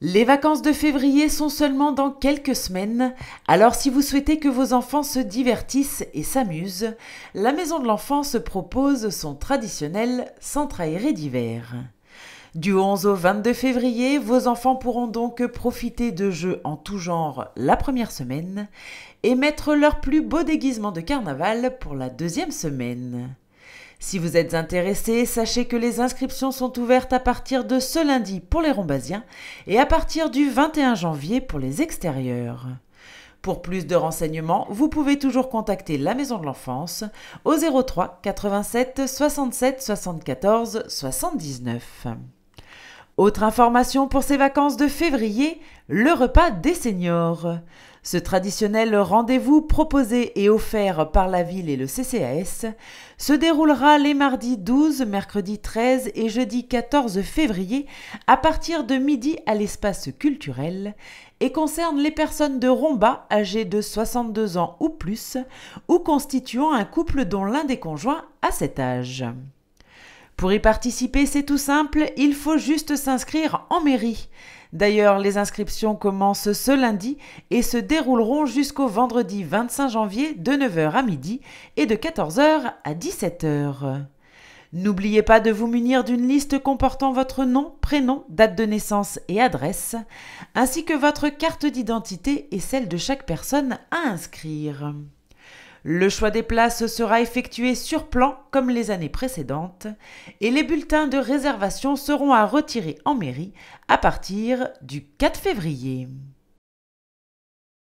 Les vacances de février sont seulement dans quelques semaines, alors si vous souhaitez que vos enfants se divertissent et s'amusent, la Maison de l'enfant se propose son traditionnel centre aéré d'hiver. Du 11 au 22 février, vos enfants pourront donc profiter de jeux en tout genre la première semaine et mettre leur plus beau déguisement de carnaval pour la deuxième semaine. Si vous êtes intéressé, sachez que les inscriptions sont ouvertes à partir de ce lundi pour les Rombasiens et à partir du 21 janvier pour les extérieurs. Pour plus de renseignements, vous pouvez toujours contacter la Maison de l'Enfance au 03 87 67 74 79. Autre information pour ces vacances de février, le repas des seniors. Ce traditionnel rendez-vous proposé et offert par la ville et le CCAS se déroulera les mardis 12, mercredi 13 et jeudi 14 février à partir de midi à l'espace culturel et concerne les personnes de Romba âgées de 62 ans ou plus ou constituant un couple dont l'un des conjoints a cet âge. Pour y participer, c'est tout simple, il faut juste s'inscrire en mairie. D'ailleurs, les inscriptions commencent ce lundi et se dérouleront jusqu'au vendredi 25 janvier de 9h à midi et de 14h à 17h. N'oubliez pas de vous munir d'une liste comportant votre nom, prénom, date de naissance et adresse, ainsi que votre carte d'identité et celle de chaque personne à inscrire. Le choix des places sera effectué sur plan comme les années précédentes et les bulletins de réservation seront à retirer en mairie à partir du 4 février.